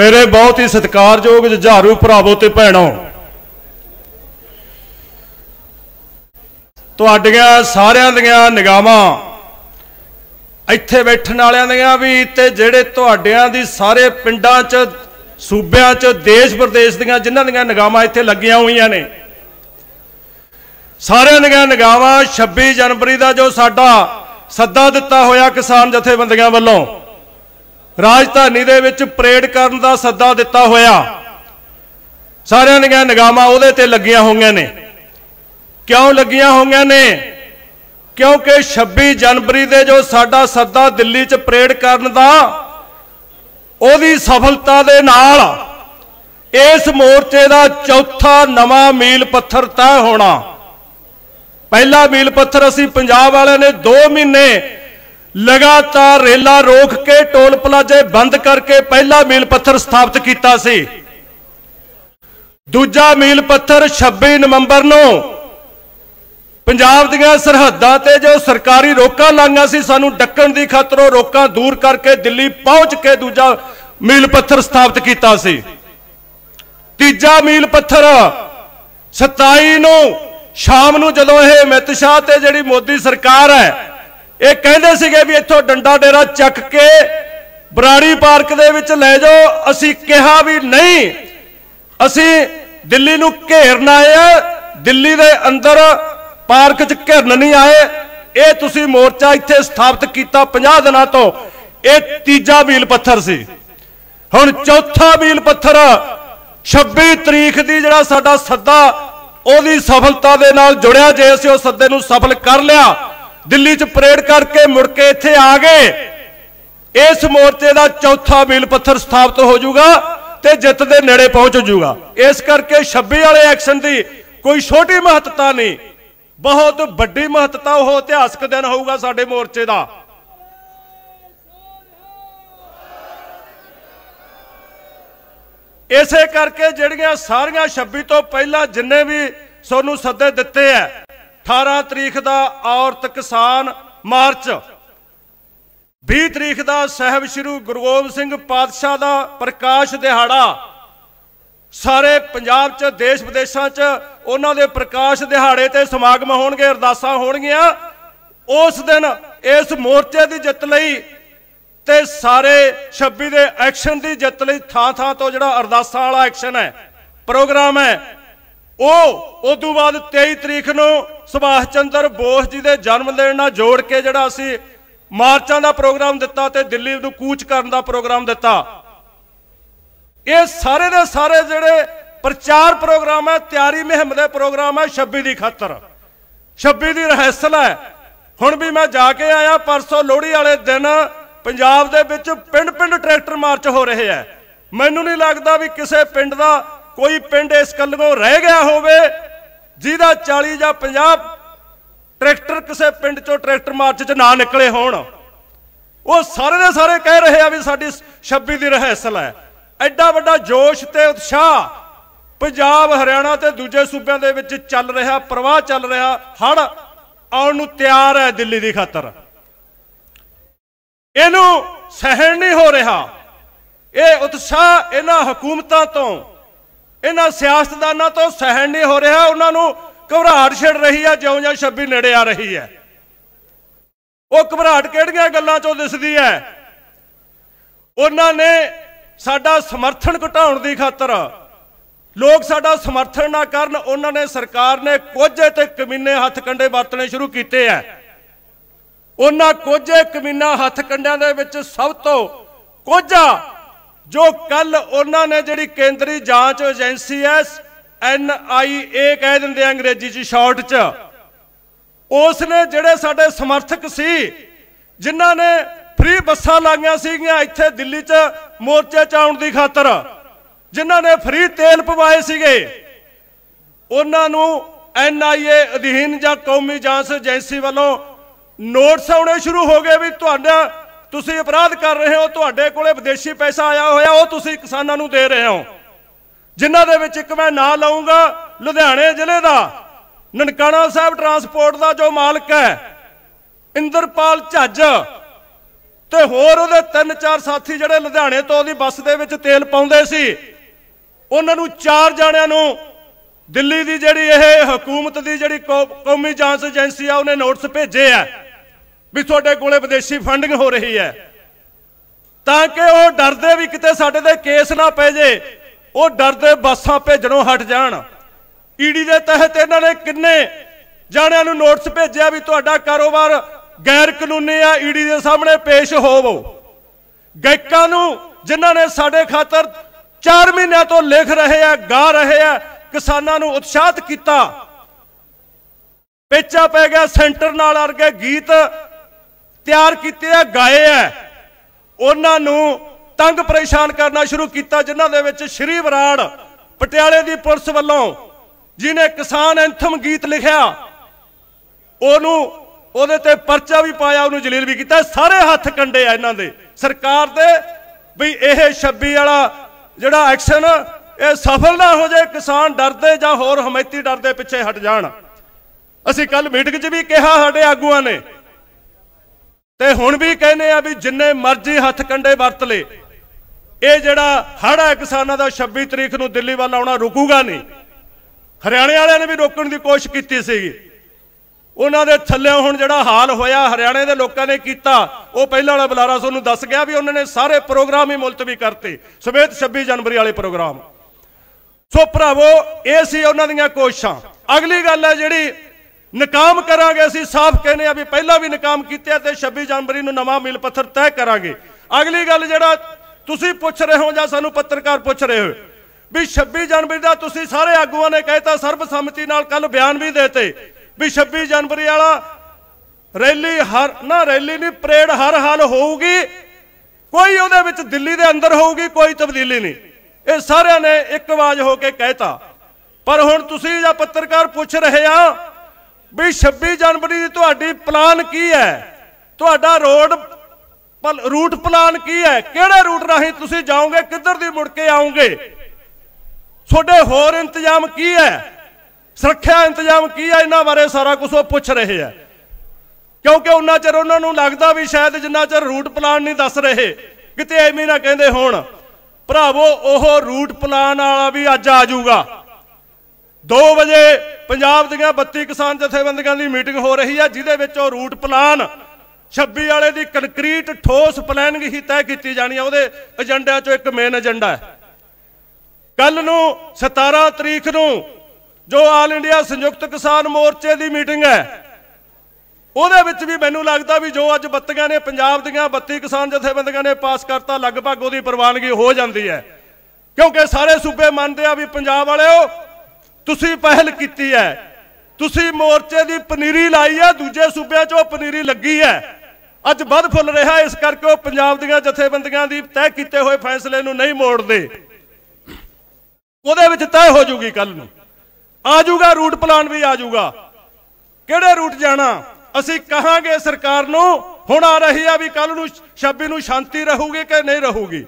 ਮੇਰੇ ਬਹੁਤ ਹੀ ਸਤਿਕਾਰਯੋਗ ਜਹਾਰੂ ਭਰਾਵੋ ਤੇ ਭੈਣੋ ਤੁਹਾਡੀਆਂ ਸਾਰਿਆਂ ਦੀਆਂ ਨਿਗਾਹਾਂ ਇੱਥੇ ਬੈਠਣ ਵਾਲਿਆਂ ਦੀਆਂ ਵੀ ਤੇ ਜਿਹੜੇ ਤੁਹਾਡਿਆਂ ਦੀ ਸਾਰੇ ਪਿੰਡਾਂ 'ਚ ਸੂਬਿਆਂ 'ਚ ਦੇਸ਼ ਪ੍ਰਦੇਸ਼ ਦੀਆਂ ਜਿਨ੍ਹਾਂ ਦੀਆਂ ਨਿਗਾਹਾਂ ਇੱਥੇ ਲੱਗੀਆਂ ਹੋਈਆਂ ਨੇ ਸਾਰਿਆਂ ਦੀਆਂ ਨਿਗਾਹਾਂ 26 ਜਨਵਰੀ ਦਾ ਜੋ ਸਾਡਾ ਸੱਦਾ ਦਿੱਤਾ ਹੋਇਆ ਕਿਸਾਨ ਜਥੇਬੰਦੀਆਂ ਵੱਲੋਂ ਰਾਜਧਾਨੀ ਦੇ ਵਿੱਚ ਪਰੇਡ ਕਰਨ ਦਾ ਸੱਦਾ ਦਿੱਤਾ ਹੋਇਆ ਸਾਰਿਆਂ ਦੀਆਂ ਨਿਗਾਹਾਂ ਉਹਦੇ ਤੇ ਲੱਗੀਆਂ ਹੋਈਆਂ ਨੇ ਕਿਉਂ ਲੱਗੀਆਂ ਹੋਈਆਂ ਨੇ ਕਿਉਂਕਿ 26 ਜਨਵਰੀ ਦੇ ਜੋ ਸਾਡਾ ਸੱਦਾ ਦਿੱਲੀ 'ਚ ਪਰੇਡ ਕਰਨ ਦਾ ਉਹਦੀ ਸਫਲਤਾ ਦੇ ਨਾਲ ਇਸ ਮੋਰਚੇ ਦਾ ਚੌਥਾ ਨਵਾਂ ਮੀਲ ਪੱਥਰ ਤੈਅ ਹੋਣਾ ਪਹਿਲਾ ਮੀਲ ਪੱਥਰ ਅਸੀਂ ਪੰਜਾਬ ਵਾਲਿਆਂ ਨੇ 2 ਮਹੀਨੇ ਲਗਾਤਾਰ ਰੇਲਾ ਰੋਕ ਕੇ ਟੋਲ ਪਲਾਜ਼ੇ ਬੰਦ ਕਰਕੇ ਪਹਿਲਾ ਮੀਲ ਪੱਥਰ ਸਥਾਪਿਤ ਕੀਤਾ ਸੀ ਦੂਜਾ ਮੀਲ ਪੱਥਰ 26 ਨਵੰਬਰ ਨੂੰ ਪੰਜਾਬ ਦੀਆਂ ਸਰਹੱਦਾਂ ਤੇ ਜੋ ਸਰਕਾਰੀ ਰੋਕਾਂ ਲਾਈਆਂ ਸੀ ਸਾਨੂੰ ਡੱਕਣ ਦੀ ਖਤਰੋਂ ਰੋਕਾਂ ਦੂਰ ਕਰਕੇ ਦਿੱਲੀ ਪਹੁੰਚ ਕੇ ਦੂਜਾ ਮੀਲ ਪੱਥਰ ਸਥਾਪਿਤ ਕੀਤਾ ਸੀ ਤੀਜਾ ਮੀਲ ਪੱਥਰ 27 ਨੂੰ ਸ਼ਾਮ ਨੂੰ ਜਦੋਂ ਇਹ ਅਮਿਤ ਸ਼ਾਹ ਤੇ ਜਿਹੜੀ ਮੋਦੀ ਸਰਕਾਰ ਹੈ ਇਹ ਕਹਿੰਦੇ ਸੀਗੇ ਵੀ ਇੱਥੋਂ ਡੰਡਾ ਡੇਰਾ ਚੱਕ ਕੇ ਬਰਾੜੀ ਪਾਰਕ ਦੇ ਵਿੱਚ ਲੈ ਜਾਓ ਅਸੀਂ ਕਿਹਾ ਵੀ ਨਹੀਂ ਅਸੀਂ ਦਿੱਲੀ ਨੂੰ ਘੇਰਨਾ ਹੈ ਦਿੱਲੀ ਦੇ ਅੰਦਰ ਪਾਰਕ 'ਚ ਘਿਰਨ ਨਹੀਂ ਆਏ ਇਹ ਤੁਸੀਂ ਮੋਰਚਾ ਇੱਥੇ ਸਥਾਪਿਤ ਕੀਤਾ 50 ਦਿਨਾਂ ਤੋਂ ਇਹ ਤੀਜਾ ਮੀਲ ਪੱਥਰ ਸੀ ਹੁਣ ਚੌਥਾ ਮੀਲ ਪੱਥਰ 26 ਤਰੀਕ ਦੀ ਜਿਹੜਾ ਸਾਡਾ ਸੱਦਾ ਉਹਦੀ ਸਫਲਤਾ ਦੇ ਨਾਲ ਜੁੜਿਆ ਜੇ ਅਸੀਂ ਉਹ ਸੱਦੇ ਨੂੰ ਸਫਲ ਕਰ ਲਿਆ ਦਿੱਲੀ 'ਚ ਪਰੇਡ ਕਰਕੇ ਮੁੜ ਕੇ ਇੱਥੇ ਆ ਗਏ ਇਸ ਮੋਰਚੇ ਦਾ ਚੌਥਾ ਬੀਲ ਪੱਥਰ ਸਥਾਪਿਤ ਹੋ ਜਾਊਗਾ ਤੇ ਜਿੱਤ ਦੇ ਨੇੜੇ ਪਹੁੰਚ ਜਾਊਗਾ ਇਸ ਕਰਕੇ 26 ਵਾਲੇ ਐਕਸ਼ਨ ਦੀ ਕੋਈ ਛੋਟੀ ਮਹੱਤਤਾ ਨਹੀਂ ਬਹੁਤ ਵੱਡੀ ਮਹੱਤਤਾ ਉਹ ਇਤਿਹਾਸਕ ਦਿਨ ਹੋਊਗਾ ਸਾਡੇ ਮੋਰਚੇ ਦਾ ਇਸੇ ਕਰਕੇ ਜਿਹੜੀਆਂ ਸਾਰੀਆਂ 26 ਤੋਂ ਪਹਿਲਾਂ ਜਿੰਨੇ ਵੀ ਸਾਨੂੰ ਸੱਦੇ ਦਿੱਤੇ ਐ 18 ਤਰੀਕ ਦਾ ਔਰਤ ਕਿਸਾਨ ਮਾਰਚ 20 ਤਰੀਕ ਦਾ ਸਹਿਬ ਸ਼੍ਰੀ ਗੁਰੂ ਗੋਬਿੰਦ ਸਿੰਘ ਪਾਤਸ਼ਾਹ ਦਾ ਪ੍ਰਕਾਸ਼ ਦਿਹਾੜਾ ਸਾਰੇ ਪੰਜਾਬ 'ਚ ਦੇਸ਼ ਵਿਦੇਸ਼ਾਂ 'ਚ ਉਹਨਾਂ ਦੇ ਪ੍ਰਕਾਸ਼ ਦਿਹਾੜੇ ਤੇ ਸਮਾਗਮ ਹੋਣਗੇ ਅਰਦਾਸਾਂ ਹੋਣਗੀਆਂ ਉਸ ਦਿਨ ਇਸ ਮੋਰਚੇ ਦੀ ਜਿੱਤ ਲਈ ਤੇ ਸਾਰੇ 26 ਦੇ ਐਕਸ਼ਨ ਦੀ ਜਿੱਤ ਲਈ ਥਾਂ ਥਾਂ ਤੋਂ ਜਿਹੜਾ ਅਰਦਾਸਾਂ ਵਾਲਾ ਐਕਸ਼ਨ ਹੈ ਪ੍ਰੋਗਰਾਮ ਹੈ ਉਹ ਉਸ ਤੋਂ ਬਾਅਦ 23 ਤਰੀਕ ਨੂੰ ਸੁਭਾਸ਼ ਚੰਦਰ ਬੋਸ ਜੀ ਦੇ ਜਨਮ ਦਿਨ ਨਾਲ ਜੋੜ ਕੇ ਜਿਹੜਾ ਅਸੀਂ ਮਾਰਚਾਂ ਦਾ ਪ੍ਰੋਗਰਾਮ ਦਿੱਤਾ ਤੇ ਦਿੱਲੀ ਨੂੰ ਕੂਚ ਕਰਨ ਦਾ ਪ੍ਰੋਗਰਾਮ ਦਿੱਤਾ ਇਹ ਸਾਰੇ ਦੇ ਸਾਰੇ ਜਿਹੜੇ ਪ੍ਰਚਾਰ ਪ੍ਰੋਗਰਾਮ ਹੈ ਤਿਆਰੀ ਮਹਿਮ ਦੇ ਪ੍ਰੋਗਰਾਮ ਹੈ 26 ਦੀ ਖਾਤਰ 26 ਦੀ ਰਹਿਸਲ ਹੈ ਹੁਣ ਵੀ ਮੈਂ ਜਾ ਕੇ ਆਇਆ ਪਰਸੋਂ ਲੋਹੜੀ ਵਾਲੇ ਦਿਨ ਪੰਜਾਬ ਦੇ ਵਿੱਚ ਪਿੰਡ-ਪਿੰਡ ਟਰੈਕਟਰ ਮਾਰਚ ਹੋ ਰਹੇ ਹੈ ਮੈਨੂੰ ਨਹੀਂ ਲੱਗਦਾ ਵੀ ਕਿਸੇ ਪਿੰਡ ਦਾ ਕੋਈ ਪਿੰਡ ਇਸ ਕੱਲੋਂ ਰਹਿ ਗਿਆ ਹੋਵੇ ਜਿਹਦਾ 40 ਜਾਂ 50 ਟਰੈਕਟਰ ਕਿਸੇ ਪਿੰਡ ਚੋਂ ਟਰੈਕਟਰ ਮਾਰਚ ਚ ਨਾ ਨਿਕਲੇ ਹੋਣ ਉਹ ਸਾਰੇ ਦੇ ਸਾਰੇ ਕਹਿ ਰਹੇ ਆ ਵੀ ਸਾਡੀ 26 ਦੀ ਰਹਿਸਲ ਹੈ ਐਡਾ ਵੱਡਾ ਜੋਸ਼ ਤੇ ਉਤਸ਼ਾਹ ਪੰਜਾਬ ਹਰਿਆਣਾ ਤੇ ਦੂਜੇ ਸੂਬਿਆਂ ਦੇ ਵਿੱਚ ਚੱਲ ਰਿਹਾ ਪ੍ਰਵਾਹ ਚੱਲ ਰਿਹਾ ਹੜ ਆਉਣ ਨੂੰ ਤਿਆਰ ਹੈ ਦਿੱਲੀ ਦੀ ਖਾਤਰ ਇਹਨੂੰ ਸਹਿਣ ਨਹੀਂ ਹੋ ਰਿਹਾ ਇਹ ਉਤਸ਼ਾਹ ਇਹਨਾਂ ਹਕੂਮਤਾਂ ਤੋਂ ਇਹਨਾਂ ਸਿਆਸਤਦਾਨਾਂ ਤੋਂ ਸਹਿਣ ਨਹੀਂ ਹੋ ਰਿਹਾ ਉਹਨਾਂ ਨੂੰ ਘਬਰਾਹਟ ਛੜ ਰਹੀ ਹੈ ਜਿਉਂ ਜਿਉਂ 26 ਨੇੜੇ ਆ ਰਹੀ ਹੈ ਉਹ ਘਬਰਾਹਟ ਕਿਹੜੀਆਂ ਗੱਲਾਂ ਚੋਂ ਦਿਸਦੀ ਹੈ ਉਹਨਾਂ ਨੇ ਸਾਡਾ ਸਮਰਥਨ ਘਟਾਉਣ ਦੀ ਖਾਤਰ ਲੋਕ ਸਾਡਾ ਸਮਰਥਨ ਨਾ ਕਰਨ ਉਹਨਾਂ ਨੇ ਸਰਕਾਰ ਨੇ ਕੋਝੇ ਤੇ ਕਮੀਨੇ ਹੱਥ ਕੰਡੇ ਵਰਤਣੇ ਸ਼ੁਰੂ ਕੀਤੇ ਐ ਉਹਨਾਂ ਕੋਝੇ ਕਮੀਨਾ ਹੱਥ ਕੰਡਿਆਂ ਦੇ ਵਿੱਚ ਸਭ ਤੋਂ ਕੋਝਾ ਜੋ ਕੱਲ ਉਹਨਾਂ ਨੇ ਜਿਹੜੀ ਕੇਂਦਰੀ ਜਾਂਚ ਏਜੰਸੀ ਐ ਐਨ ਆਈ ਏ ਕਹਿ ਦਿੰਦੇ ਆ ਅੰਗਰੇਜ਼ੀ 'ਚ ਸ਼ਾਰਟ 'ਚ ਉਸ ਨੇ ਜਿਹੜੇ ਸਾਡੇ ਸਮਰਥਕ ਸੀ ਜਿਨ੍ਹਾਂ ਨੇ ਫ੍ਰੀ ਬੱਸਾਂ ਲਾਈਆਂ ਸੀਗੀਆਂ ਇੱਥੇ ਦਿੱਲੀ 'ਚ ਮੋਰਚੇ 'ਚ ਆਉਣ ਦੀ ਖਾਤਰ ਜਿਨ੍ਹਾਂ ਨੇ ਫ੍ਰੀ ਤੇਲ ਪਵਾਏ ਸੀਗੇ ਉਹਨਾਂ ਨੂੰ ਐਨ ਆਈ ਏ ਅਧੀਨ ਜਾਂ ਕੌਮੀ ਜਾਂਚ ਏਜੰਸੀ ਵੱਲੋਂ ਨੋਟਸ ਆਉਣੇ ਸ਼ੁਰੂ ਹੋ ਗਏ ਵੀ ਤੁਹਾਡਾ ਤੁਸੀਂ ਅਪਰਾਧ ਕਰ ਰਹੇ ਹੋ ਤੁਹਾਡੇ ਕੋਲੇ ਵਿਦੇਸ਼ੀ ਪੈਸਾ ਆਇਆ ਹੋਇਆ ਉਹ ਤੁਸੀਂ ਕਿਸਾਨਾਂ ਨੂੰ ਦੇ ਰਹੇ ਹੋ ਜਿਨ੍ਹਾਂ ਦੇ ਵਿੱਚ ਇੱਕ ਮੈਂ ਨਾਂ ਲਾਉਂਗਾ ਲੁਧਿਆਣੇ ਜ਼ਿਲ੍ਹੇ ਦਾ ਨਨਕਾਣਾ ਸਾਹਿਬ ਟਰਾਂਸਪੋਰਟ ਦਾ ਜੋ ਮਾਲਕ ਹੈ ਇੰਦਰਪਾਲ ਝੱਜ ਤੇ ਹੋਰ ਉਹਦੇ ਤਿੰਨ ਚਾਰ ਸਾਥੀ ਜਿਹੜੇ ਲੁਧਿਆਣੇ ਤੋਂ ਉਹਦੀ ਬੱਸ ਦੇ ਵਿੱਚ ਤੇਲ ਪਾਉਂਦੇ ਸੀ ਉਹਨਾਂ ਨੂੰ ਚਾਰ ਜਾਣਿਆਂ ਨੂੰ ਦਿੱਲੀ ਦੀ ਜਿਹੜੀ ਇਹ ਹਕੂਮਤ ਦੀ ਜਿਹੜੀ ਕੌਮੀ ਜਾਂਚ ਏਜੰਸੀ ਆ ਉਹਨੇ ਨੋਟਿਸ ਭੇਜੇ ਆ ਵੀ ਤੁਹਾਡੇ ਕੋਲੇ ਵਿਦੇਸ਼ੀ ਫੰਡਿੰਗ ਹੋ ਰਹੀ ਹੈ ਤਾਂ ਕਿ ਉਹ ਡਰਦੇ ਵੀ ਕਿਤੇ ਸਾਡੇ ਤੇ ਕੇਸ ਨਾ ਪੈ ਜੇ ਉਹ ਡਰਦੇ ਬਾਸਾਂ ਭੇਜਣੋਂ ਹਟ ਜਾਣ ਈਡੀ e ਦੇ ਤਹਿਤ ਇਹਨਾਂ ਨੇ ਕਿੰਨੇ ਜਾਣਿਆਂ ਨੂੰ ਨੋਟਿਸ ਭੇਜਿਆ ਵੀ ਤੁਹਾਡਾ ਕਾਰੋਬਾਰ ਗੈਰ ਕਾਨੂੰਨੀ ਆ ਈਡੀ e ਦੇ ਸਾਹਮਣੇ ਪੇਸ਼ ਹੋਵੋ ਗਾਇਕਾਂ ਨੂੰ ਜਿਨ੍ਹਾਂ ਨੇ ਸਾਡੇ ਖਾਤਰ 4 ਮਹੀਨਿਆਂ ਤੋਂ ਲਿਖ ਰਹੇ ਆ ਗਾ ਰਹੇ ਆ ਕਿਸਾਨਾਂ ਨੂੰ ਉਤਸ਼ਾਹਿਤ ਕੀਤਾ ਪੇਚਾ ਪੈ ਗਿਆ ਸੈਂਟਰ ਨਾਲ ਅਰਗੇ ਗੀਤ ਤਿਆਰ ਕੀਤੇ ਆ ਗਾਏ ਆ ਉਹਨਾਂ ਨੂੰ ਤੰਗ ਪਰੇਸ਼ਾਨ ਕਰਨਾ ਸ਼ੁਰੂ ਕੀਤਾ ਜਿਨ੍ਹਾਂ ਦੇ ਵਿੱਚ ਸ਼੍ਰੀ ਬਰਾੜ ਪਟਿਆਲੇ ਦੀ ਪੁਲਿਸ ਵੱਲੋਂ ਜਿਨੇ ਕਿਸਾਨ ਐਂਥਮ ਗੀਤ ਲਿਖਿਆ ਉਹਨੂੰ ਉਹਦੇ ਤੇ ਪਰਚਾ ਵੀ ਪਾਇਆ ਉਹਨੂੰ ਜਲੀਲ ਵੀ ਕੀਤਾ ਸਾਰੇ ਹੱਥ ਕੰਡੇ ਆ ਇਹਨਾਂ ਦੇ ਸਰਕਾਰ ਦੇ ਵੀ ਇਹ 26 ਵਾਲਾ ਜਿਹੜਾ ਐਕਸ਼ਨ ਇਹ ਸਫਲ ਨਾ ਹੋ ਜਾਏ ਕਿਸਾਨ ਡਰਦੇ ਜਾਂ ਹੋਰ ਹਮਾਇਤੀ ਡਰਦੇ ਪਿੱਛੇ ਹਟ ਜਾਣ ਅਸੀਂ ਕੱਲ ਮੀਟਿੰਗ 'ਚ ਵੀ ਕਿਹਾ ਸਾਡੇ ਆਗੂਆਂ ਨੇ ਤੇ ਹੁਣ ਵੀ ਕਹਿੰਦੇ ਆ ਵੀ ਜਿੰਨੇ ਮਰਜ਼ੀ ਹੱਥ ਕੰਡੇ ਵਰਤ ਲੇ ਇਹ ਜਿਹੜਾ ਹੜ ਹੈ ਕਿਸਾਨਾਂ ਦਾ 26 ਤਰੀਕ ਨੂੰ ਦਿੱਲੀ ਵੱਲ ਆਉਣਾ ਰੁਕੂਗਾ ਨਹੀਂ ਹਰਿਆਣੇ ਵਾਲਿਆਂ ਨੇ ਵੀ ਰੋਕਣ ਦੀ ਕੋਸ਼ਿਸ਼ ਕੀਤੀ ਸੀ ਉਹਨਾਂ ਦੇ ਥੱਲੇ ਹੁਣ ਜਿਹੜਾ ਹਾਲ ਹੋਇਆ ਹਰਿਆਣੇ ਦੇ ਲੋਕਾਂ ਨੇ ਕੀਤਾ ਉਹ ਪਹਿਲਾਂ ਵਾਲਾ ਬੁਲਾਰਾ ਤੁਹਾਨੂੰ ਦੱਸ ਗਿਆ ਵੀ ਉਹਨਾਂ ਨੇ ਸਾਰੇ ਪ੍ਰੋਗਰਾਮ ਹੀ ਮੁਲਤਵੀ ਕਰਤੇ ਸਮੇਤ 26 ਜਨਵਰੀ ਵਾਲੇ ਪ੍ਰੋਗਰਾਮ ਸੋ ਭਰਾਵੋ ਇਹ ਸੀ ਉਹਨਾਂ ਦੀਆਂ ਕੋਸ਼ਿਸ਼ਾਂ ਅਗਲੀ ਗੱਲ ਹੈ ਜਿਹੜੀ ਨਕਾਮ ਕਰਾਂਗੇ ਅਸੀਂ ਸਾਫ਼ ਕਹਿੰਦੇ ਆ ਵੀ ਪਹਿਲਾਂ ਵੀ ਨਕਾਮ ਕੀਤੇ ਤੇ 26 ਜਨਵਰੀ ਨੂੰ ਨਵਾਂ ਮਿਲ ਪੱਥਰ ਤੈਅ ਕਰਾਂਗੇ ਅਗਲੀ ਗੱਲ ਜਿਹੜਾ ਤੁਸੀਂ ਪੁੱਛ ਰਹੇ ਹੋ ਜਾਂ ਸਾਨੂੰ ਪੱਤਰਕਾਰ ਪੁੱਛ ਰਹੇ ਹੋ ਵੀ 26 ਜਨਵਰੀ ਦਾ ਤੁਸੀਂ ਸਾਰੇ ਆਗੂਆਂ ਨੇ ਕਹਿਤਾ ਸਰਬਸੰਮਤੀ ਨਾਲ ਕੱਲ ਬਿਆਨ ਵੀ ਦੇਤੇ ਵੀ 26 ਜਨਵਰੀ ਵਾਲਾ ਰੈਲੀ ਹਰ ਨਾ ਰੈਲੀ ਨਹੀਂ ਪਰੇਡ ਹਰ ਹਾਲ ਹੋਊਗੀ ਕੋਈ ਉਹਦੇ ਵਿੱਚ ਦਿੱਲੀ ਦੇ ਅੰਦਰ ਹੋਊਗੀ ਕੋਈ ਤਬਦੀਲੀ ਨਹੀਂ ਇਹ ਸਾਰਿਆਂ ਨੇ ਇੱਕ ਆਵਾਜ਼ ਹੋ ਕੇ ਕਹਿਤਾ ਪਰ ਹੁਣ ਤੁਸੀਂ ਜਾਂ ਪੱਤਰਕਾਰ ਪੁੱਛ ਰਹੇ ਆ ਵੀ 26 ਜਨਵਰੀ ਦੀ ਤੁਹਾਡੀ ਪਲਾਨ ਕੀ ਹੈ ਤੁਹਾਡਾ ਰੋਡ ਰੂਟ ਪਲਾਨ ਕੀ ਹੈ ਕਿਹੜੇ ਰੂਟ ਰਾਹੀਂ ਤੁਸੀਂ ਜਾਓਗੇ ਕਿੱਧਰ ਦੀ ਮੁੜ ਕੇ ਆਓਗੇ ਤੁਹਾਡੇ ਹੋਰ ਇੰਤਜ਼ਾਮ ਕੀ ਹੈ ਸੁਰੱਖਿਆ ਇੰਤਜ਼ਾਮ ਕੀ ਹੈ ਇਹਨਾਂ ਬਾਰੇ ਸਾਰਾ ਕੁਝ ਉਹ ਪੁੱਛ ਰਹੇ ਆ ਕਿਉਂਕਿ ਉਹਨਾਂ ਚਿਰ ਉਹਨਾਂ ਨੂੰ ਲੱਗਦਾ ਵੀ ਸ਼ਾਇਦ ਜਿੰਨਾ ਚਿਰ ਰੂਟ ਪਲਾਨ ਨਹੀਂ ਦੱਸ ਰਹੇ ਕਿਤੇ ਐਵੇਂ ਨਾ ਕਹਿੰਦੇ ਹੋਣ ਭਰਾਵੋ ਉਹ ਰੂਟ ਪਲਾਨ ਵਾਲਾ ਵੀ ਅੱਜ ਆ ਜਾਊਗਾ 2 ਵਜੇ ਪੰਜਾਬ ਦੀਆਂ 32 ਕਿਸਾਨ ਜਥੇਬੰਦੀਆਂ ਦੀ ਮੀਟਿੰਗ ਹੋ ਰਹੀ ਹੈ ਜਿਹਦੇ ਵਿੱਚ ਉਹ ਰੂਟ ਪਲਾਨ 26 ਵਾਲੇ ਦੀ ਕੰਕਰੀਟ ਠੋਸ ਪਲਾਨਿੰਗ ਹੀ ਤੈਅ ਕੀਤੀ ਜਾਣੀ ਹੈ ਉਹਦੇ ਏਜੰਡਿਆਂ ਚੋਂ ਇੱਕ ਮੇਨ ਏਜੰਡਾ ਹੈ ਕੱਲ ਨੂੰ 17 ਤਰੀਕ ਨੂੰ ਜੋ ਆਲ ਇੰਡੀਆ ਸੰਯੁਕਤ ਕਿਸਾਨ ਮੋਰਚੇ ਦੀ ਮੀਟਿੰਗ ਹੈ ਉਹਦੇ ਵਿੱਚ ਵੀ ਮੈਨੂੰ ਲੱਗਦਾ ਵੀ ਜੋ ਅੱਜ ਬੱਤੀਆਂ ਨੇ ਪੰਜਾਬ ਦੀਆਂ 32 ਕਿਸਾਨ ਜਥੇਬੰਦੀਆਂ ਨੇ ਪਾਸ ਕਰਤਾ ਲਗਭਗ ਉਹਦੀ ਪ੍ਰਵਾਨਗੀ ਹੋ ਜਾਂਦੀ ਹੈ ਕਿਉਂਕਿ ਸਾਰੇ ਸੂਬੇ ਮੰਨਦੇ ਆ ਵੀ ਪੰਜਾਬ ਵਾਲਿਓ ਤੁਸੀਂ ਪਹਿਲ ਕੀਤੀ ਹੈ ਤੁਸੀਂ ਮੋਰਚੇ ਦੀ ਪਨੀਰੀ ਲਾਈ ਹੈ ਦੂਜੇ ਸੂਬਿਆਂ 'ਚੋਂ ਪਨੀਰੀ ਲੱਗੀ ਹੈ ਅੱਜ ਵੱਧ ਫੁੱਲ ਰਿਹਾ ਇਸ ਕਰਕੇ ਉਹ ਪੰਜਾਬ ਦੀਆਂ ਜਥੇਬੰਦੀਆਂ ਦੀ ਤੈਅ ਕੀਤੇ ਹੋਏ ਫੈਸਲੇ ਨੂੰ ਨਹੀਂ ਮੋੜਦੇ ਉਹਦੇ ਵਿੱਚ ਤੈਅ ਹੋ ਜੂਗੀ ਕੱਲ ਨੂੰ ਆ ਜਾਊਗਾ ਰੂਟ ਪਲਾਨ ਵੀ ਆ ਜਾਊਗਾ ਕਿਹੜੇ ਰੂਟ ਜਾਣਾ ਅਸੀਂ ਕਹਾਂਗੇ ਸਰਕਾਰ ਨੂੰ ਹੁਣ ਆ ਰਹੀ ਆ ਵੀ ਕੱਲ ਨੂੰ 26 ਨੂੰ ਸ਼ਾਂਤੀ ਰਹੂਗੀ ਕਿ ਨਹੀਂ ਰਹੂਗੀ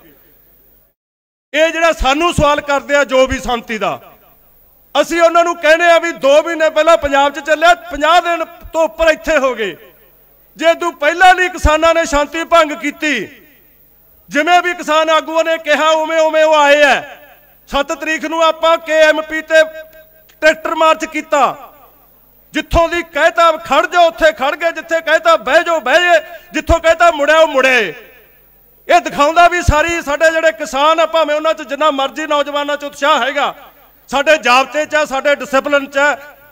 ਇਹ ਜਿਹੜਾ ਸਾਨੂੰ ਸਵਾਲ ਕਰਦੇ ਆ ਜੋ ਵੀ ਸ਼ਾਂਤੀ ਦਾ ਅਸੀਂ ਉਹਨਾਂ ਨੂੰ ਕਹਿੰਦੇ ਆ ਵੀ 2 ਮਹੀਨੇ ਪਹਿਲਾਂ ਪੰਜਾਬ 'ਚ ਚੱਲਿਆ 50 ਦਿਨ ਤੋਂ ਉੱਪਰ ਇੱਥੇ ਹੋ ਗਏ ਜੇ ਤੂੰ ਪਹਿਲਾਂ ਨਹੀਂ ਕਿਸਾਨਾਂ ਨੇ ਸ਼ਾਂਤੀ ਭੰਗ ਕੀਤੀ ਜਿਵੇਂ ਵੀ ਕਿਸਾਨ ਆਗੂਆਂ ਨੇ ਕਿਹਾ ਉਵੇਂ ਉਵੇਂ ਉਹ ਆਏ ਐ 7 ਤਰੀਕ ਨੂੰ ਆਪਾਂ ਕੇਐਮਪੀ ਤੇ ਟਰੈਕਟਰ ਮਾਰਚ ਕੀਤਾ ਜਿੱਥੋਂ ਦੀ ਕਹਿਤਾ ਖੜ ਜਾ ਉੱਥੇ ਖੜ ਗਏ ਜਿੱਥੇ ਕਹਿਤਾ ਬਹਿ ਜਾ ਬਹਿ ਜੇ ਜਿੱਥੋਂ ਕਹਿਤਾ ਮੁੜਿਆ ਉਹ ਮੁੜੇ ਇਹ ਦਿਖਾਉਂਦਾ ਵੀ ਸਾਰੀ ਸਾਡੇ ਜਿਹੜੇ ਕਿਸਾਨ ਆ ਭਾਵੇਂ ਉਹਨਾਂ 'ਚ ਜਿੰਨਾ ਮਰਜ਼ੀ ਨੌਜਵਾਨਾਂ 'ਚ ਉਤਸ਼ਾਹ ਹੈਗਾ ਸਾਡੇ ਜਾਬਤੇ 'ਚ ਸਾਡੇ ਡਿਸਪਲਨ 'ਚ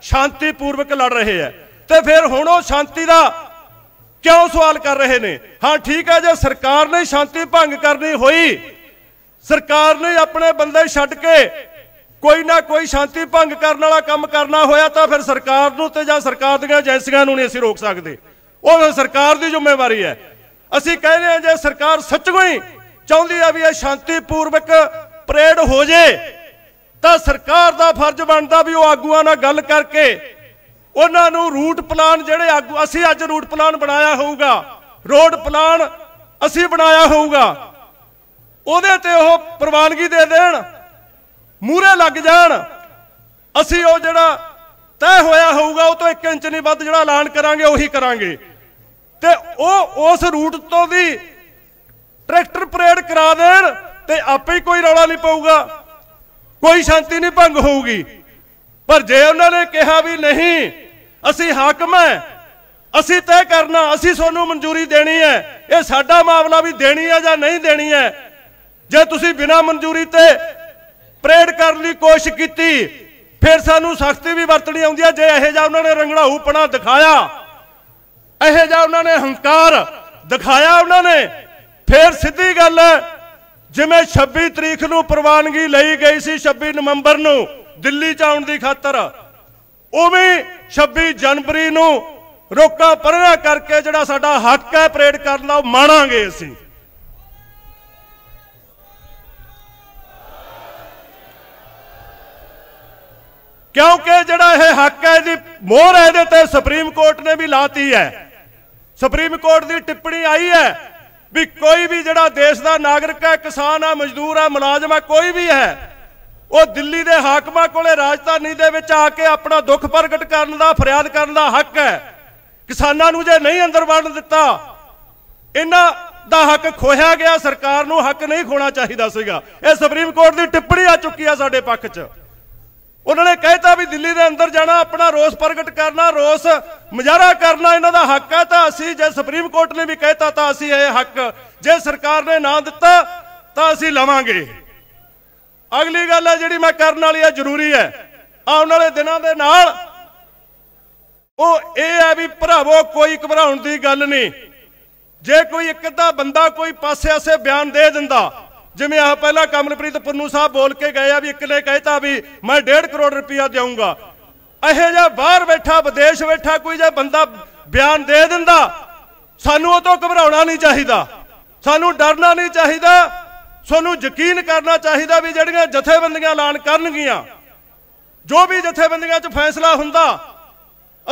ਸ਼ਾਂਤੀਪੂਰਵਕ ਲੜ ਰਹੇ ਆ ਤੇ ਫਿਰ ਹੁਣ ਉਹ ਸ਼ਾਂਤੀ ਦਾ ਕਿਉਂ ਸਵਾਲ ਕਰ ਰਹੇ ਨੇ ਹਾਂ ਠੀਕ ਹੈ ਜੇ ਸਰਕਾਰ ਨੇ ਸ਼ਾਂਤੀ ਭੰਗ ਕਰਨੀ ਹੋਈ ਸਰਕਾਰ ਨੇ ਆਪਣੇ ਬੰਦੇ ਛੱਡ ਕੇ ਕੋਈ ਨਾ ਕੋਈ ਸ਼ਾਂਤੀ ਭੰਗ ਕਰਨ ਵਾਲਾ ਕੰਮ ਕਰਨਾ ਹੋਇਆ ਤਾਂ ਫਿਰ ਸਰਕਾਰ ਨੂੰ ਤੇ ਜਾਂ ਸਰਕਾਰ ਦੀਆਂ ਏਜੰਸੀਆਂ ਨੂੰ ਨਹੀਂ ਅਸੀਂ ਰੋਕ ਸਕਦੇ ਉਹ ਸਰਕਾਰ ਦੀ ਜ਼ਿੰਮੇਵਾਰੀ ਹੈ ਅਸੀਂ ਕਹਿੰਦੇ ਹਾਂ ਜੇ ਸਰਕਾਰ ਕੋਈ ਚਾਹੁੰਦੀ ਆ ਵੀ ਇਹ ਸ਼ਾਂਤੀਪੂਰਵਕ ਪਰੇਡ ਹੋ ਜੇ ਤਾਂ ਸਰਕਾਰ ਦਾ ਫਰਜ਼ ਬਣਦਾ ਵੀ ਉਹ ਆਗੂਆਂ ਨਾਲ ਗੱਲ ਕਰਕੇ ਉਹਨਾਂ ਨੂੰ ਰੂਟ ਪਲਾਨ ਜਿਹੜੇ ਆਗੂ ਅਸੀਂ ਅੱਜ ਰੂਟ ਪਲਾਨ ਬਣਾਇਆ ਹੋਊਗਾ ਰੋਡ ਪਲਾਨ ਅਸੀਂ ਬਣਾਇਆ ਹੋਊਗਾ ਉਹਦੇ ਤੇ ਉਹ ਪ੍ਰਵਾਨਗੀ ਦੇ ਦੇਣ ਮੂਰੇ ਲੱਗ ਜਾਣ ਅਸੀਂ ਉਹ ਜਿਹੜਾ ਤੈਅ ਹੋਇਆ ਹੋਊਗਾ ਉਹ ਤੋਂ 1 ਇੰਚ ਨਹੀਂ ਵੱਧ ਜਿਹੜਾ ਐਲਾਨ ਕਰਾਂਗੇ ਉਹੀ ਕਰਾਂਗੇ ਤੇ ਉਹ ਉਸ ਰੂਟ ਤੋਂ ਵੀ ਟਰੈਕਟਰ ਪਰੇਡ ਕਰਾ ਦੇਣ ਤੇ ਆਪੇ ਹੀ ਕੋਈ ਰੌਲਾ ਨਹੀਂ ਪਊਗਾ ਕੋਈ ਸ਼ਾਂਤੀ ਨਹੀਂ ਭੰਗ ਹੋਊਗੀ ਪਰ ਜੇ ਉਹਨਾਂ ਨੇ ਕਿਹਾ ਵੀ ਨਹੀਂ ਅਸੀਂ ਹਾਕਮ ਹੈ ਅਸੀਂ ਤੈਅ ਕਰਨਾ ਅਸੀਂ ਤੁਹਾਨੂੰ ਮਨਜ਼ੂਰੀ ਦੇਣੀ ਹੈ ਇਹ ਸਾਡਾ ਮਾਮਲਾ ਵੀ ਦੇਣੀ ਹੈ ਜਾਂ ਨਹੀਂ ਦੇਣੀ ਹੈ ਜੇ ਤੁਸੀਂ ਬਿਨਾਂ ਮਨਜ਼ੂਰੀ ਤੇ ਪਰੇਡ ਕਰਨ ਦੀ ਕੋਸ਼ਿਸ਼ ਕੀਤੀ ਫਿਰ ਸਾਨੂੰ ਸਖਤੀ ਵੀ ਵਰਤਣੀ ਆਉਂਦੀ ਹੈ ਜੇ ਇਹੋ ਜਿਹਾ ਉਹਨਾਂ ਨੇ ਰੰਗੜਾਊਪਣਾ ਦਿਖਾਇਆ ਇਹੋ ਜਿਹਾ ਉਹਨਾਂ ਨੇ ਹੰਕਾਰ ਦਿਖਾਇਆ ਉਹਨਾਂ ਨੇ ਫਿਰ ਸਿੱਧੀ ਗੱਲ ਹੈ ਜਿਵੇਂ 26 ਤਰੀਕ ਨੂੰ ਪ੍ਰਵਾਨਗੀ ਲਈ ਗਈ ਸੀ 26 ਨਵੰਬਰ ਨੂੰ ਦਿੱਲੀ ਆਉਣ ਦੀ ਖਾਤਰ ਉਵੇਂ 26 ਜਨਵਰੀ ਨੂੰ ਰੋਕਾ ਪਰਣਾ ਕਰਕੇ ਜਿਹੜਾ ਸਾਡਾ ਹੱਕ ਹੈ ਪ੍ਰੇਡ ਕਰਨ ਦਾ ਉਹ ਮਾਣਾਂਗੇ ਅਸੀਂ ਕਿਉਂਕਿ ਜਿਹੜਾ ਇਹ ਹੱਕ ਹੈ ਦੀ ਮੋਹਰ ਇਹਦੇ ਤੇ ਸੁਪਰੀਮ ਕੋਰਟ ਨੇ ਵੀ ਲਾਤੀ ਹੈ ਸੁਪਰੀਮ ਕੋਰਟ ਦੀ ਟਿੱਪਣੀ ਆਈ ਹੈ ਵੀ ਕੋਈ ਵੀ ਜਿਹੜਾ ਦੇਸ਼ ਦਾ ਨਾਗਰਿਕ ਹੈ ਕਿਸਾਨ ਹੈ ਮਜ਼ਦੂਰ ਹੈ ਮੁਲਾਜ਼ਮ ਹੈ ਕੋਈ ਵੀ ਹੈ ਉਹ ਦਿੱਲੀ ਦੇ ਹਾਕਮਾਂ ਕੋਲੇ ਰਾਜਧਾਨੀ ਦੇ ਵਿੱਚ ਆ ਕੇ ਆਪਣਾ ਦੁੱਖ ਪ੍ਰਗਟ ਕਰਨ ਦਾ ਫਰਿਆਦ ਕਰਨ ਦਾ ਹੱਕ ਹੈ ਕਿਸਾਨਾਂ ਨੂੰ ਜੇ ਨਹੀਂ ਅੰਦਰ ਵੜਨ ਦਿੱਤਾ ਇਹਨਾਂ ਦਾ ਹੱਕ ਖੋਹਿਆ ਗਿਆ ਸਰਕਾਰ ਨੂੰ ਹੱਕ ਨਹੀਂ ਖੋਣਾ ਚਾਹੀਦਾ ਸੀਗਾ ਇਹ ਸੁਪਰੀਮ ਕੋਰਟ ਦੀ ਟਿੱਪਣੀ ਆ ਚੁੱਕੀ ਆ ਸਾਡੇ ਪੱਖ 'ਚ ਉਹਨਾਂ ਨੇ ਕਹਿਤਾ ਵੀ ਦਿੱਲੀ ਦੇ ਅੰਦਰ ਜਾਣਾ ਆਪਣਾ ਰੋਸ ਪ੍ਰਗਟ ਕਰਨਾ ਰੋਸ ਮੁਜ਼ਾਹਰਾ ਕਰਨਾ ਇਹਨਾਂ ਦਾ ਹੱਕ ਹੈ ਤਾਂ ਅਸੀਂ ਜੇ ਸੁਪਰੀਮ ਕੋਰਟ ਨੇ ਵੀ ਕਹਿਤਾ ਤਾਂ ਅਸੀਂ ਇਹ ਹੱਕ ਜੇ ਸਰਕਾਰ ਨੇ ਨਾ ਦਿੱਤਾ ਤਾਂ ਅਸੀਂ ਲਵਾਂਗੇ ਅਗਲੀ ਗੱਲ ਹੈ ਜਿਹੜੀ ਮੈਂ ਕਰਨ ਵਾਲੀ ਹੈ ਜ਼ਰੂਰੀ ਹੈ ਆਉਣ ਵਾਲੇ ਦਿਨਾਂ ਦੇ ਨਾਲ ਉਹ ਇਹ ਹੈ ਵੀ ਭਰਾਵੋ ਕੋਈ ਘਬਰਾਉਣ ਦੀ ਗੱਲ ਨਹੀਂ ਜੇ ਕੋਈ ਇੱਕ ਅੱਧਾ ਬੰਦਾ ਕੋਈ ਪਾਸੇ-ਆਸੇ ਬਿਆਨ ਦੇ ਦਿੰਦਾ ਜਿਵੇਂ ਆ ਪਹਿਲਾਂ ਕਮਲਪ੍ਰੀਤ ਪੰਨੂ ਸਾਹਿਬ ਬੋਲ ਕੇ ਗਏ ਆ ਵੀ ਇੱਕ ਨੇ ਕਹਿਤਾ ਵੀ ਮੈਂ 1.5 ਕਰੋੜ ਰੁਪਇਆ ਦੇਵਾਂਗਾ ਇਹੋ ਜਿਹਾ ਬਾਹਰ ਬੈਠਾ ਵਿਦੇਸ਼ ਬੈਠਾ ਕੋਈ ਜੇ ਬੰਦਾ ਬਿਆਨ ਦੇ ਦਿੰਦਾ ਸਾਨੂੰ ਉਹ ਤੋਂ ਘਬਰਾਉਣਾ ਨਹੀਂ ਚਾਹੀਦਾ ਸਾਨੂੰ ਡਰਨਾ ਨਹੀਂ ਚਾਹੀਦਾ ਸਾਨੂੰ ਯਕੀਨ ਕਰਨਾ ਚਾਹੀਦਾ ਵੀ ਜਿਹੜੀਆਂ ਜਥੇਬੰਦੀਆਂ ਐਲਾਨ ਕਰਨਗੀਆਂ ਜੋ ਵੀ ਜਥੇਬੰਦੀਆਂ 'ਚ ਫੈਸਲਾ ਹੁੰਦਾ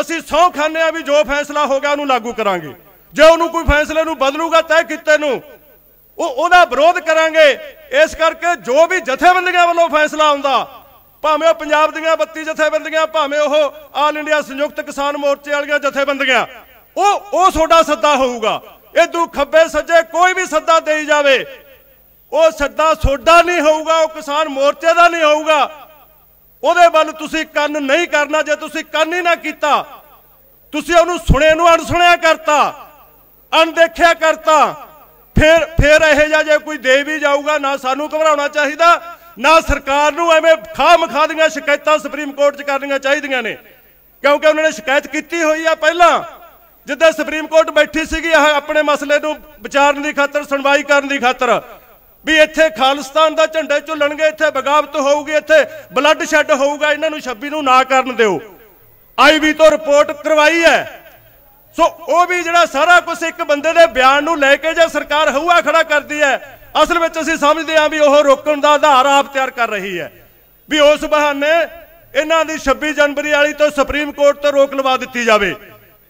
ਅਸੀਂ ਸੌ ਖਾਨੇ ਆ ਵੀ ਜੋ ਫੈਸਲਾ ਹੋ ਗਿਆ ਉਹਨੂੰ ਲਾਗੂ ਕਰਾਂਗੇ ਜੇ ਉਹਨੂੰ ਕੋਈ ਫੈਸਲੇ ਨੂੰ ਬਦਲੂਗਾ ਤੈਅ ਕੀਤੇ ਨੂੰ ਉਹ ਉਹਦਾ ਵਿਰੋਧ ਕਰਾਂਗੇ ਇਸ ਕਰਕੇ ਜੋ ਵੀ ਜਥੇਬੰਦੀਆਂ ਵੱਲੋਂ ਫੈਸਲਾ ਆਉਂਦਾ ਭਾਵੇਂ ਉਹ ਪੰਜਾਬ ਦੀਆਂ 32 ਜਥੇਬੰਦੀਆਂ ਭਾਵੇਂ ਉਹ ਆਲ ਇੰਡੀਆ ਸੰਯੁਕਤ ਕਿਸਾਨ ਮੋਰਚੇ ਵਾਲੀਆਂ ਜਥੇਬੰਦੀਆਂ ਉਹ ਉਹ ਤੁਹਾਡਾ ਸੱਦਾ ਹੋਊਗਾ ਇਹ ਤੂੰ ਖੱਬੇ ਸੱਜੇ ਕੋਈ ਵੀ ਸੱਦਾ ਦੇਈ ਜਾਵੇ ਉਹ ਸੱਦਾ ਸੋਡਾ ਨਹੀਂ ਹੋਊਗਾ ਉਹ ਕਿਸਾਨ ਮੋਰਚੇ ਦਾ ਨਹੀਂ ਹੋਊਗਾ ਉਹਦੇ ਵੱਲ ਤੁਸੀਂ ਕੰਨ ਨਹੀਂ ਕਰਨਾ ਜੇ ਤੁਸੀਂ ਕੰਨ ਹੀ ਨਾ ਕੀਤਾ ਤੁਸੀਂ ਉਹਨੂੰ ਸੁਣੇ ਨੂੰ ਅਣਸੁਣਿਆ ਕਰਤਾ ਅਣਦੇਖਿਆ ਕਰਤਾ ਫਿਰ ਫਿਰ ਇਹ ਜਾਂ ਜੇ ਕੋਈ ਦੇ ਵੀ ਜਾਊਗਾ ਨਾ ਸਾਨੂੰ ਘਬਰਾਉਣਾ ਚਾਹੀਦਾ ਨਾ ਸਰਕਾਰ ਨੂੰ ਐਵੇਂ ਖਾਮ ਦੀਆਂ ਸ਼ਿਕਾਇਤਾਂ ਸੁਪਰੀਮ ਕੋਰਟ 'ਚ ਕਰਨੀਆਂ ਚਾਹੀਦੀਆਂ ਨੇ ਕਿਉਂਕਿ ਉਹਨਾਂ ਨੇ ਸ਼ਿਕਾਇਤ ਕੀਤੀ ਹੋਈ ਆ ਪਹਿਲਾਂ ਜਿੱਦਾਂ ਸੁਪਰੀਮ ਕੋਰਟ ਬੈਠੀ ਸੀਗੀ ਆ ਆਪਣੇ ਮਸਲੇ ਨੂੰ ਵਿਚਾਰਨ ਦੀ ਖਾਤਰ ਸੁਣਵਾਈ ਕਰਨ ਦੀ ਖਾਤਰ ਵੀ ਇੱਥੇ ਖਾਲਿਸਤਾਨ ਦਾ ਝੰਡਾ ਝੁੱਲਣਗੇ ਇੱਥੇ ਬਗਾਵਤ ਹੋਊਗੀ ਇੱਥੇ ਬਲੱਡ ਸ਼ੈੱਡ ਹੋਊਗਾ ਇਹਨਾਂ ਨੂੰ 26 ਨੂੰ ਨਾ ਕਰਨ ਦਿਓ ਆਈਬੀ ਤੋਂ ਰਿਪੋਰਟ ਕਰਵਾਈ ਹੈ ਸੋ ਉਹ ਵੀ ਜਿਹੜਾ ਸਾਰਾ ਕੁਝ ਇੱਕ ਬੰਦੇ ਦੇ ਬਿਆਨ ਨੂੰ ਲੈ ਕੇ ਜੇ ਸਰਕਾਰ ਹਊਆ ਖੜਾ ਕਰਦੀ ਹੈ ਅਸਲ ਵਿੱਚ ਅਸੀਂ ਸਮਝਦੇ ਹਾਂ ਵੀ ਉਹ ਰੋਕਣ ਦਾ ਆਧਾਰ ਆਪ ਤਿਆਰ ਕਰ ਰਹੀ ਹੈ ਵੀ ਉਸ ਬਹਾਨੇ ਇਹਨਾਂ ਦੀ 26 ਜਨਵਰੀ ਵਾਲੀ ਤੋਂ ਸੁਪਰੀਮ ਕੋਰਟ ਤੋਂ ਰੋਕ ਲਵਾ ਦਿੱਤੀ ਜਾਵੇ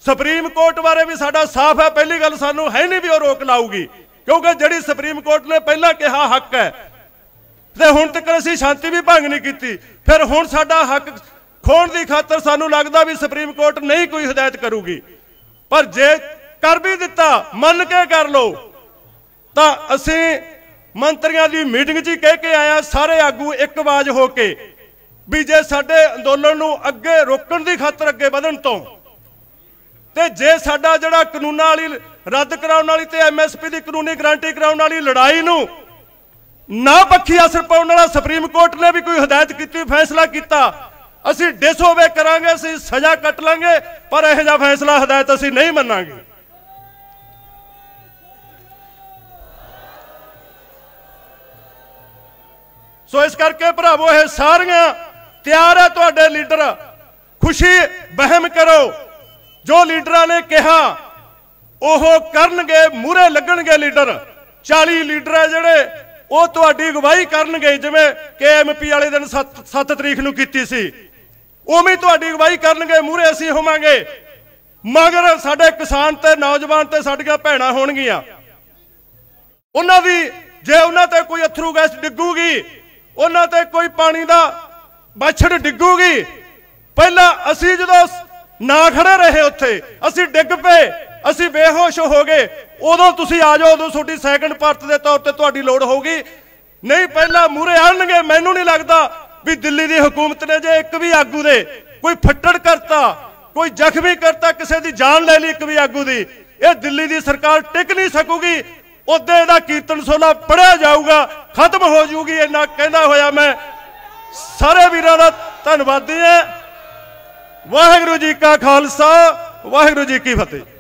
ਸੁਪਰੀਮ ਕੋਰਟ ਬਾਰੇ ਵੀ ਸਾਡਾ ਸਾਫ਼ ਹੈ ਪਹਿਲੀ ਗੱਲ ਸਾਨੂੰ ਹੈ ਨਹੀਂ ਵੀ ਉਹ ਰੋਕ ਲਾਊਗੀ ਕਿਉਂਕਿ ਜਿਹੜੀ ਸੁਪਰੀਮ ਕੋਰਟ ਨੇ ਪਹਿਲਾਂ ਕਿਹਾ ਹੱਕ ਹੈ ਤੇ ਹੁਣ ਤੱਕ ਅਸੀਂ ਸ਼ਾਂਤੀ ਵੀ ਭੰਗ ਨਹੀਂ ਕੀਤੀ ਫਿਰ ਹੁਣ ਸਾਡਾ ਹੱਕ ਖੋਣ ਦੀ ਖਾਤਰ ਸਾਨੂੰ ਲੱਗਦਾ ਵੀ ਸੁਪਰੀਮ ਕੋਰਟ ਨਹੀਂ ਕੋਈ ਹਦਾਇਤ ਕਰੂਗੀ ਪਰ ਜੇ ਕਰ ਵੀ ਦਿੱਤਾ ਮੰਨ ਕੇ ਕਰ ਲੋ ਤਾਂ ਅਸੀਂ ਮੰਤਰੀਆਂ ਦੀ ਮੀਟਿੰਗ 'ਚ ਕਹਿ ਕੇ ਆਇਆ ਸਾਰੇ ਆਗੂ ਇੱਕ ਆਵਾਜ਼ ਹੋ ਕੇ ਵੀ ਜੇ ਸਾਡੇ ਅੰਦੋਲਨ ਨੂੰ ਅੱਗੇ ਰੋਕਣ ਦੀ ਖਾਤਰ ਅੱਗੇ ਵਧਣ ਤੋਂ ਤੇ ਜੇ ਸਾਡਾ ਜਿਹੜਾ ਕਾਨੂੰਨਾਂ ਵਾਲੀ ਰੱਦ ਕਰਾਉਣ ਵਾਲੀ ਤੇ ਐਮਐਸਪੀ ਦੀ ਕਾਨੂੰਨੀ ਗਾਰੰਟੀ ਕਰਾਉਣ ਵਾਲੀ ਲੜਾਈ ਨੂੰ ਨਾ ਪੱਖੀ ਅਸਰ ਪਾਉਣ ਵਾਲਾ ਸੁਪਰੀਮ ਕੋਰਟ ਨੇ ਵੀ ਕੋਈ ਹਦਾਇਤ ਕੀਤੀ ਫੈਸਲਾ ਕੀਤਾ ਅਸੀਂ ਡਿਸਓਬੇ ਕਰਾਂਗੇ ਅਸੀਂ ਸਜ਼ਾ ਕੱਟ ਲਾਂਗੇ ਪਰ ਇਹ ਜਿਹਾ ਫੈਸਲਾ ਹਦਾਇਤ ਅਸੀਂ ਨਹੀਂ ਮੰਨਾਂਗੇ ਸੋ ਇਸ ਕਰਕੇ ਭਰਾਵੋ ਇਹ ਸਾਰੀਆਂ ਤਿਆਰ ਹੈ ਤੁਹਾਡੇ ਲੀਡਰ ਖੁਸ਼ੀ ਬਹਿਮ ਕਰੋ ਜੋ ਲੀਡਰਾਂ ਨੇ ਕਿਹਾ ਉਹ ਕਰਨਗੇ ਮੂਰੇ ਲੱਗਣਗੇ ਲੀਡਰ 40 ਲੀਡਰ ਹੈ ਜਿਹੜੇ ਉਹ ਤੁਹਾਡੀ ਅਗਵਾਈ ਕਰਨਗੇ ਜਿਵੇਂ ਕੇਐਮਪੀ ਵਾਲੇ ਦਿਨ 7 ਤਰੀਕ ਨੂੰ ਕੀਤੀ ਸੀ ਉਵੇਂ ਤੁਹਾਡੀ ਅਗਵਾਈ ਕਰਨਗੇ ਮੂਰੇ ਅਸੀਂ ਹੋਵਾਂਗੇ ਮਗਰ ਸਾਡੇ ਕਿਸਾਨ ਤੇ ਨੌਜਵਾਨ ਤੇ ਸਾਡੀਆਂ ਭੈਣਾਂ ਹੋਣਗੀਆਂ ਉਹਨਾਂ ਦੀ ਜੇ ਉਹਨਾਂ ਤੇ ਕੋਈ ਅਥਰੂ ਗੈਸ ਡਿੱਗੂਗੀ ਉਹਨਾਂ ਤੇ ਕੋਈ ਪਾਣੀ ਦਾ ਬਛੜ ਡਿੱਗੂਗੀ ਪਹਿਲਾਂ ਅਸੀਂ ਜਦੋਂ ਨਾ ਖੜੇ ਰਹੇ ਉੱਥੇ ਅਸੀਂ ਡਿੱਗ ਪਏ ਅਸੀਂ ਬੇਹੋਸ਼ ਹੋ ਗਏ ਉਦੋਂ ਤੁਸੀਂ ਆ ਜਾਓ ਉਦੋਂ ਤੁਹਾਡੀ ਸੈਕੰਡ ਪਾਰਟ ਦੇ ਤੌਰ ਤੇ ਤੁਹਾਡੀ ਲੋੜ ਹੋਊਗੀ ਨਹੀਂ ਪਹਿਲਾਂ ਮੂਰੇ ਆਣਗੇ ਮੈਨੂੰ ਨਹੀਂ ਲੱਗਦਾ ਵੀ ਦਿੱਲੀ ਦੀ ਹਕੂਮਤ ਨੇ ਜੇ ਇੱਕ ਵੀ ਆਗੂ ਦੇ ਕੋਈ ਫੱਟੜ ਕਰਤਾ ਕੋਈ ਜ਼ਖਮੀ ਕਰਤਾ ਕਿਸੇ ਦੀ ਜਾਨ ਲੈ ਲਈ ਇੱਕ ਵੀ ਆਗੂ ਦੀ ਇਹ ਦਿੱਲੀ ਦੀ ਸਰਕਾਰ ਟਿਕ ਨਹੀਂ ਸਕੂਗੀ ਉਦੋਂ ਇਹਦਾ ਕੀਰਤਨ ਸੋਲਾ ਪੜਿਆ ਜਾਊਗਾ ਖਤਮ ਹੋ ਜਾਊਗੀ ਇਹਨਾਂ ਕਹਿੰਦਾ ਹੋਇਆ ਮੈਂ ਸਾਰੇ ਵੀਰਾਂ ਦਾ ਧੰਨਵਾਦੀ ਹਾਂ ਵਾਹਿਗੁਰੂ ਜੀ ਕਾ ਖਾਲਸਾ ਵਾਹਿਗੁਰੂ ਜੀ ਕੀ ਫਤਿਹ